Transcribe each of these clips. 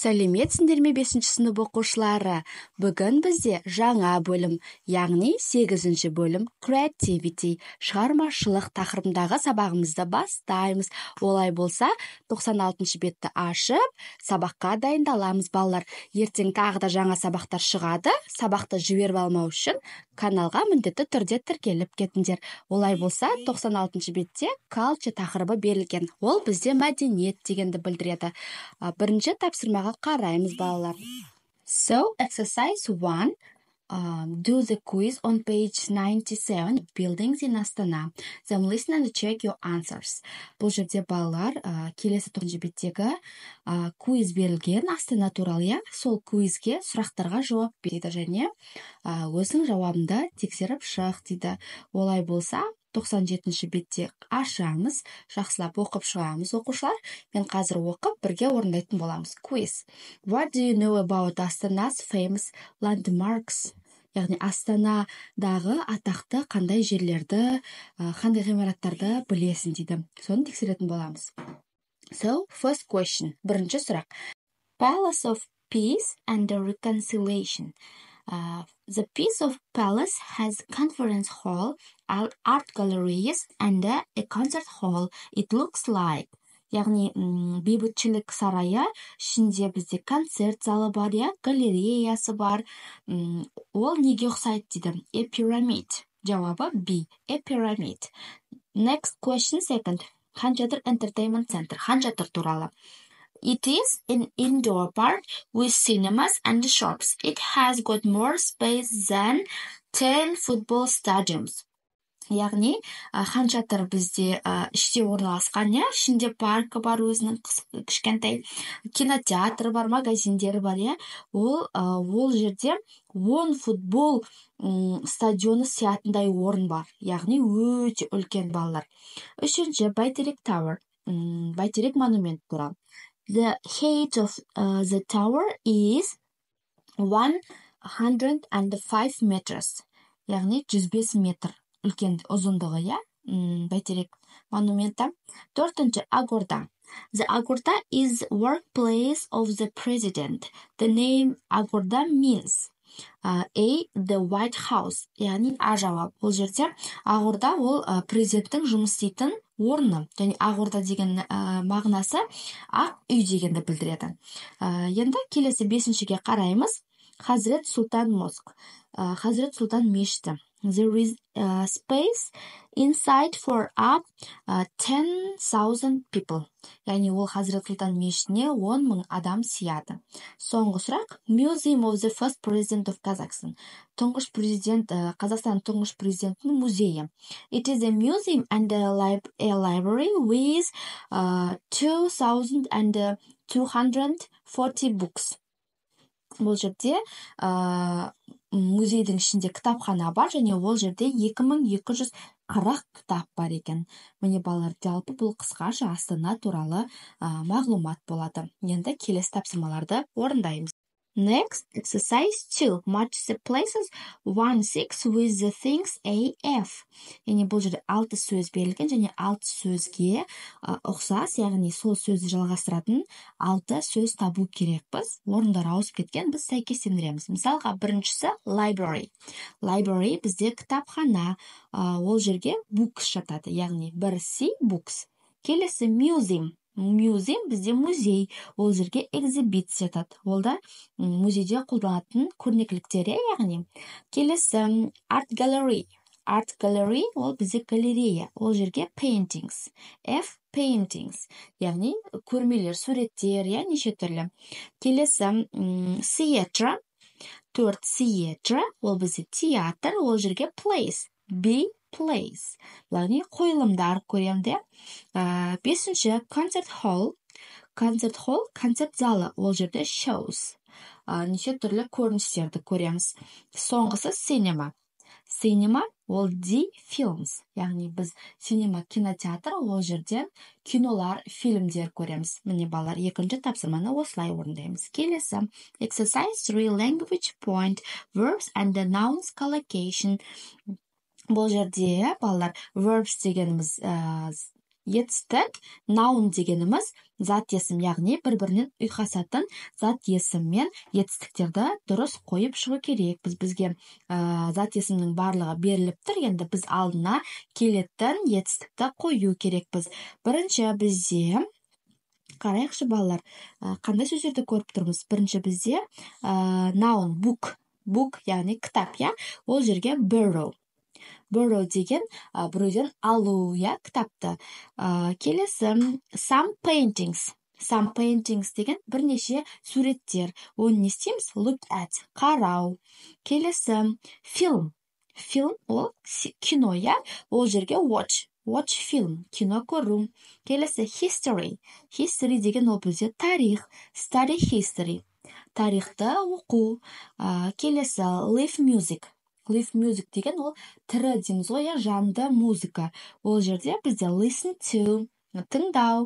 сәлеметсіңдер ме бесінші сынып оқушылары бүгін бізде жаңа бөлім яғни сегізінші бөлім креативити шығармашылық тақырыбындағы сабағымызды бастаймыз олай болса 96 бетті ашып сабаққа дайындаламыз балалар ертең тағы да жаңа сабақтар шығады сабақты жіберіп алмау үшін каналға міндетті түрде тіркеліп кетіңдер олай болса 96 бетте калче тақырыбы берілген ол бізде мәдениет дегенді білдіреді бірінші тапсырмаға қараймыз балалар so exercise one um, do the quiz on page 97 buildings in Astana. Then listen and check your answers. Бұл жерде балалар келесі тоғызыншы беттегі quiz берілген Астана туралы иә сол квизге сұрақтарға жауап береді және өзің жауабыңды тексеріп шық дейді. Олай болса тоқсан жетінші бетте ашамыз жақсылап оқып шығамыз оқушылар мен қазір оқып бірге орындайтын боламыз квиз what do you know about astana's famous landmarks яғни астанадағы атақты қандай жерлерді қандай ғимараттарды білесің дейді соны тексеретін боламыз so first question бірінші сұрақ palace of peace and reconciliation Uh, the piece of Palace has conference hall, art galleries and a concert hall. It looks like яғни бейбітшілік сарайы ішінде бізде концерт залы бар иә галереясы бар ол неге ұқсайды дейді A pyramid жауабы b A pyramid next question second жатыр entertainment center ханжатыр туралы It is an indoor park with cinemas and shops. It has got more space than 10 football stadiums. яғни хан шатыр бізде іште орналасқан иә ішінде паркі бар өзінің кішкентай кинотеатры бар магазиндері бар иә ол ол жерде он футбол стадионы сиятындай орын бар яғни өте үлкен балалар үшінші бәйтерек тауэр байтерек монумент туралы The height of uh, the tower is 105 meters. Яғни 105 метр үлкен ұзындығы, иә? Бәйтерек монументі. Төртінші Агорда. The Agorda is workplace of the president. The name Agorda means A the White House яғни а жауап бұл жерде ақорда ол президенттің жұмыс істейтін орны және ақорда деген ә, мағынасы ақ үй дегенді білдіреді ә, енді келесі бесіншіге қараймыз хазірет сұлтан моск ә, хазірет сұлтан мешіті There is a space inside for up uh, ten 10,000 people. Яғни ол Хазрет Сұлтан мешітіне он мың адам сияды. Соңғы сұрақ Museum of the First President of Kazakhstan. Тұңғыш президент э, Қазақстан тұңғыш президентінің музейі. It is a museum and a, two a library with э, hundred 2240 books. Бұл жерде э, музейдің ішінде кітапхана бар және ол жерде 2240 кітап бар екен міне балалар жалпы бұл қысқаша астана туралы ә, мағлұмат болады енді келесі тапсырмаларды орындаймыз Next, exercise 2. Match the places 1-6 with the things AF. Яғни бұл жерде алты сөз берілген және алты сөзге ұқсас, яғни сол сөзді жалғастыратын алты сөз табу керекпіз. Орындары ауысып кеткен, біз сәйкестендіреміз. Мысалға, біріншісі library. Library бізде кітапхана. ол жерге books жатады. Яғни бір C books. Келесі museum Музей, бізде музей ол жерге экзибиция жатады ол да музейде қолданатын иә яғни келесі арт галерей арт галерей ол бізде галерея ол жерге paintings f paintings яғни көрмелер суреттер иә неше түрлі келесі сиетра төрт сиетра ол бізде театр ол жерге плейс. b plays яғни қойылымдар көремін де бесінші концерт холл концерт холл концерт залы ол жерде шоус. ә, неше түрлі көріністерді көреміз соңғысы синема синема ол ди филмс. яғни біз синема кинотеатр ол жерден кинолар фильмдер көреміз міне балалар екінші тапсырманы осылай орындаймыз келесі exercise three language point verbs and the nouns collocation бұл жерде балалар verbs дегеніміз ә, етістік noun дегеніміз зат есім яғни бір бірінен ұйқасатын зат есім мен етістіктерді дұрыс қойып шығу керек біз бізге ә, зат есімнің барлығы беріліп тұр енді біз алдына келетін етістікті қою біз. бірінші бізде қарайықшы балалар ә, қандай сөздерді көріп тұрмыз бірінші бізде ә, noun book бук яғни кітап иә ол жерге borrow borrow деген біреуден алу иә кітапты келесі some paintings some paintings деген бірнеше суреттер оны не істейміз look at қарау келесі film фильм ол кино иә ол жерге watch watch film кино көру келесі history history деген ол бізде тарих study history тарихты оқу келесі live music live music деген ол тірі дейміз ғой иә жанды музыка ол жерде бізде listen to тыңдау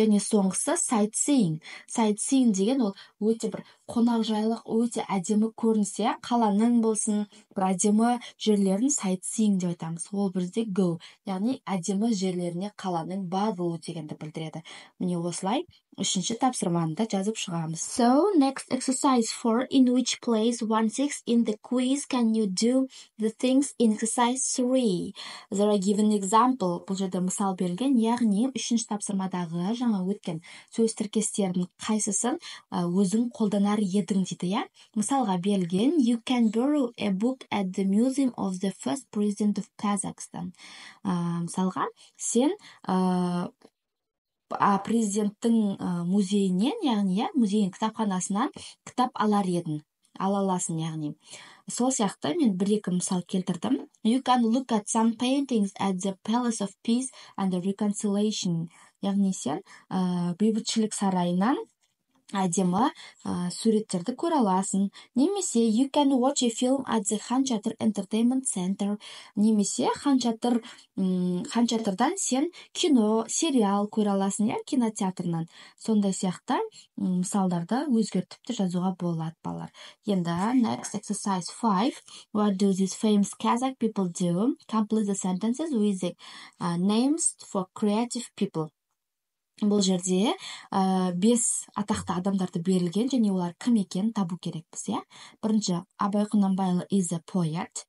және соңғысы sightseeing sightseeing деген ол өте бір қонақжайлық өте әдемі көрініс иә қаланың болсын бір әдемі жерлерін sightseeing деп айтамыз ол бізде go яғни әдемі жерлеріне қаланың бару дегенді білдіреді міне осылай үшінші тапсырманы да жазып шығамыз so next exercise 4 in which place 1-6 in the quiz can you do the things in exercise 3 there are given example бұл жерде мысал берілген яғни үшінші тапсырмадағы жаңа өткен сөз тіркестерінің қайсысын өзің қолданар едің дейді иә мысалға берілген you can borrow a book at the museum of the first president of Kazakhstan мысалға сен президенттің музейінен яғни иә музейдің кітапханасынан кітап алар едің ала аласың яғни сол сияқты мен бір екі мысал келтірдім you can look at some paintings at the palace of peace and the reconciliation яғни сен ә, бейбітшілік сарайынан әдемі ә, суреттерді көре аласың немесе you can watch a film at the хан шатыр entertainment center немесе хан шатыр хан сен кино сериал көре аласың иә кинотеатрынан сондай сияқты мысалдарды өзгертіп те жазуға болады балалар енді next exercise five what do these famous kazakh people do complete the sentences with the names for creative people бұл жерде ә, бес атақты адамдарды берілген және олар кім екенін табу керекпіз иә бірінші абай құнанбайұлы из a поэт.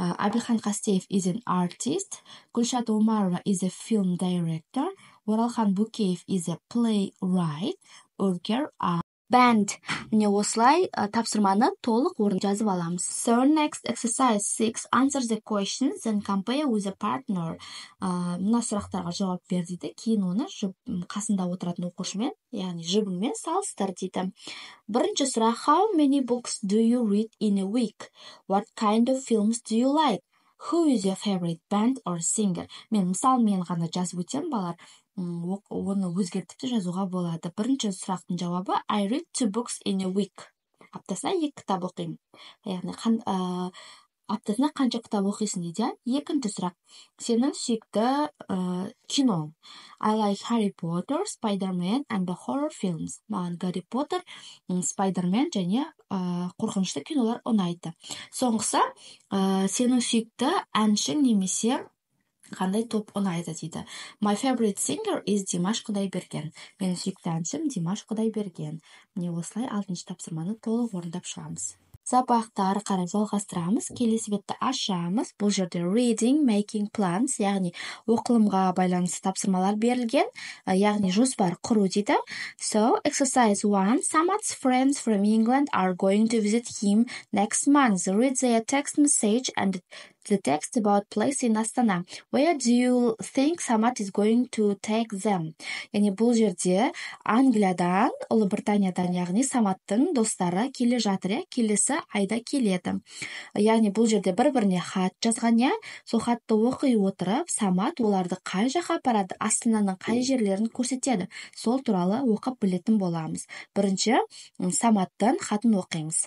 ә, әбілхан қастеев is an artist гүлшат омарова is a film director оралхан бөкеев is a playwright үркер band міне осылай ә, тапсырманы толық орын жазып аламыз so next exercise 6 answer the questions and compare with a partner ә, мына сұрақтарға жауап бер дейді кейін оны қасында отыратын оқушымен яғни жұбыңмен салыстыр дейді бірінші сұрақ how many books do you read in a week what kind of films do you like who is your favorite band or singer мен мысал, мен ғана жазып өтемін балалар оны өзгертіп те жазуға болады бірінші сұрақтың жауабы I read two books in a week аптасына екі кітап оқимын яғни қан, аптасына қанша кітап оқисың дейді иә? екінші сұрақ сенің сүйікті ә, киноң I like Harry Potter, Spider-Man and the horror films. Маған Гарри Поттер, Спайдермен және ә, қорқынышты кинолар ұнайды. Соңғысы, ә, сенің сүйікті әншің немесе қандай топ ұнайды дейді my favorite singer is димаш құдайберген менің сүйікті әншім димаш құдайберген міне осылай алтыншы тапсырманы толық орындап шығамыз сабақты ары қарай жалғастырамыз келесі бетті ашамыз бұл жерде reading making plans яғни оқылымға байланысты тапсырмалар берілген яғни жоспар құру дейді so exercise one Samad's friends from England are going to visit him next month read their text message and the text about place in Astana. Where do you think Самат is going to take them? Яғни бұл жерде Англиядан, Ұлыбританиядан яғни Саматтың достары келе жатыр, иә, келесі айда келеді. Яғни бұл жерде бір-біріне хат жазған, иә, сол хатты оқи отырып Самат оларды қай жаққа апарады, Астананың қай жерлерін көрсетеді. Сол туралы оқып білетін боламыз. Бірінші Саматтың хатын оқимыз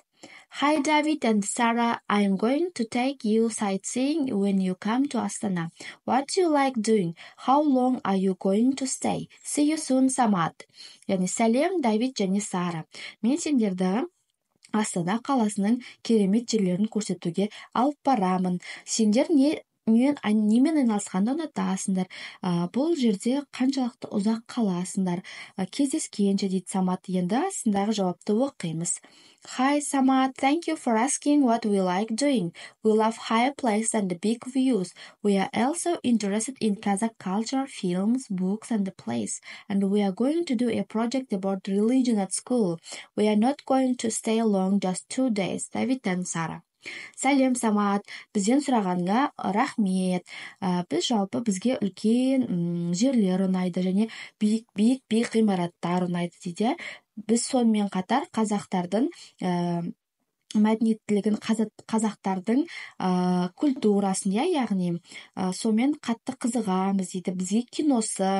Hi David and Sarah, am going to take you sightseeing when you come to Astana. What do you like doing? How long are you going to stay? See you soon, Samad. Яғни сәлем, Давид және Сара. Мен сендерді Астана қаласының керемет жерлерін көрсетуге алып барамын. Сендер не мен немен айналысқанды ұнатасыңдар ә, бұл жерде қаншалықты ұзақ қаласыңдар ә, кездескенше дейді самат енді астындағы жауапты оқимыз Hi Самат, thank you for asking what we like doing. We love high places and big views. We are also interested in Kazakh culture, films, books, and the place. And we are going to do a project about religion at school. We are not going to stay long, just two days. David and Sarah сәлем самат бізден сұрағанға рахмет ә, біз жалпы бізге үлкен ұм, жерлер ұнайды және биік биік биік ғимараттар ұнайды дейді біз сонымен қатар қазақтардың мәдениеттілігін қазақтардың ә, культурасын иә яғни ә, сомен қатты қызығамыз дейді бізге киносы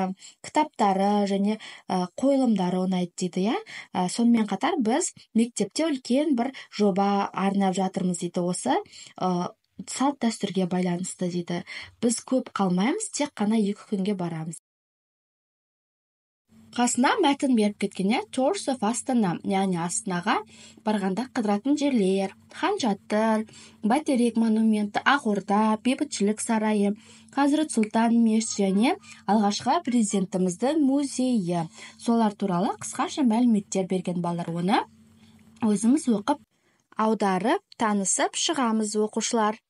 кітаптары және ә, қойылымдары ұнайды дейді иә ә, сонымен қатар біз мектепте үлкен бір жоба арнап жатырмыз дейді осы ә, салт дәстүрге байланысты дейді біз көп қалмаймыз тек қана екі күнге барамыз қасына мәтін беріп кеткене иә? торс of Астана яғни астанаға барғанда қыдыратын жерлер хан жатыр бәйтерек монументі ақорда бейбітшілік сарайы қазіргі сұлтан мешіті және алғашқы президентіміздің музейі солар туралы қысқаша мәліметтер берген балалар оны өзіміз оқып аударып танысып шығамыз оқушылар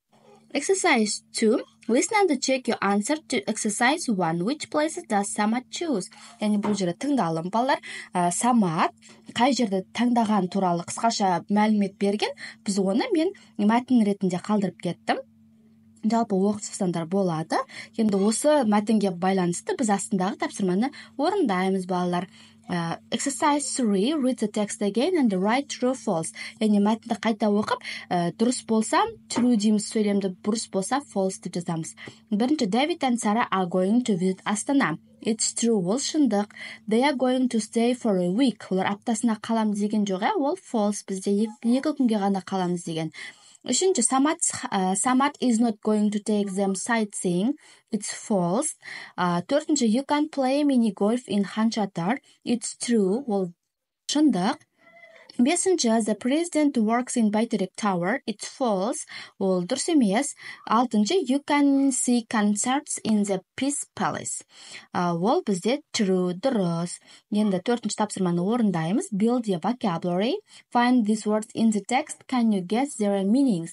exercise 2 Listen and check your answer to exercise 1 which places does Samad choose? Яғни бұл жерде тыңдалым балалар, ә, Самат қай жерді таңдаған туралы қысқаша мәлімет берген. Біз оны мен мәтін ретінде қалдырып кеттім жалпы оқытсызсандар болады енді осы мәтінге байланысты біз астындағы тапсырманы орындаймыз балалар Uh, exercise 3, read the text again and write true false яғни мәтінді қайта оқып дұрыс болса true дейміз сөйлемді бұрыс болса false деп жазамыз бірінші «David and сара are going to visit астана it's true ол шындық they are going to stay for a week олар аптасына қаламыз деген жоқ иә ол false бізде екі күнге ғана қаламыз деген Shunja Samat, uh, Samat is not going to take them sightseeing. It's false. Uh, you can play mini golf in Hanchatar. It's true. Well, шындық. Бесінші the president works in бәйтерек tower it's false ол дұрыс емес алтыншы you can see concerts in the peace palace ол uh, бізде true дұрыс енді төртінші тапсырманы орындаймыз build your vocabulary find these words in the text can you guess their meanings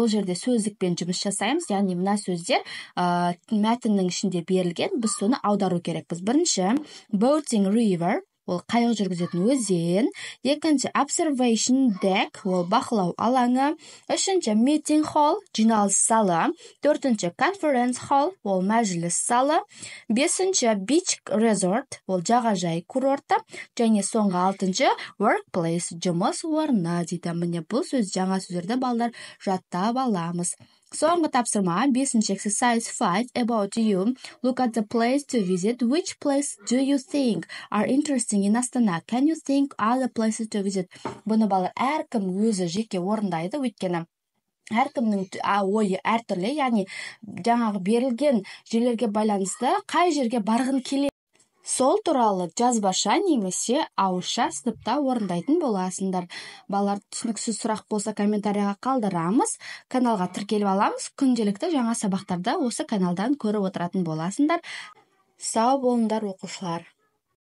бұл жерде сөздікпен жұмыс жасаймыз яғни мына сөздер ә, мәтіннің ішінде берілген біз соны аудару керекпіз бірінші boating river ол қайық жүргізетін өзен екінші observation deck ол бақылау алаңы үшінші meeting hall жиналыс залы төртінші conference hall ол мәжіліс залы бесінші beach resort ол жағажай курорты және соңғы алтыншы workplace жұмыс орны дейді міне бұл сөз жаңа сөздерді балдар жаттап аламыз соңғы тапсырма бесінші exercise five about you look at the place to visit which place do you think are interesting in astana can you think other places to visit бұны балалар әркім өзі жеке орындайды өйткені әркімнің ойы әртүрлі яғни жаңағы берілген жерлерге байланысты қай жерге барғың келеді сол туралы жазбаша немесе ауызша сыныпта орындайтын боласыңдар балалар түсініксіз сұрақ болса комментарияға қалдырамыз каналға тіркеліп аламыз күнделікті жаңа сабақтарда осы каналдан көріп отыратын боласыңдар сау болыңдар оқушылар